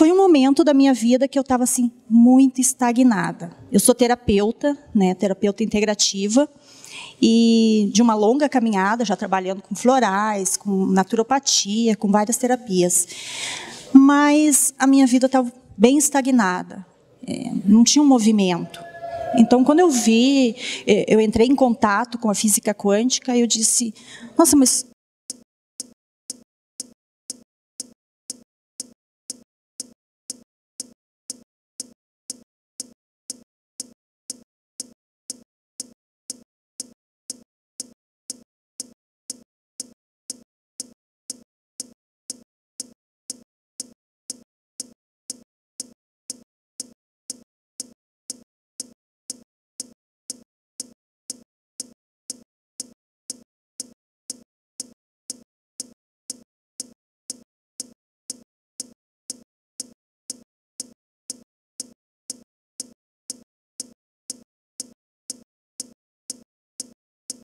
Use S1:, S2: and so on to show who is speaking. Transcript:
S1: Foi um momento da minha vida que eu estava assim muito estagnada. Eu sou terapeuta, né, terapeuta integrativa e de uma longa caminhada, já trabalhando com florais, com naturopatia, com várias terapias. Mas a minha vida estava bem estagnada, é, não tinha um movimento. Então, quando eu vi, é, eu entrei em contato com a física quântica, eu disse: Nossa, mas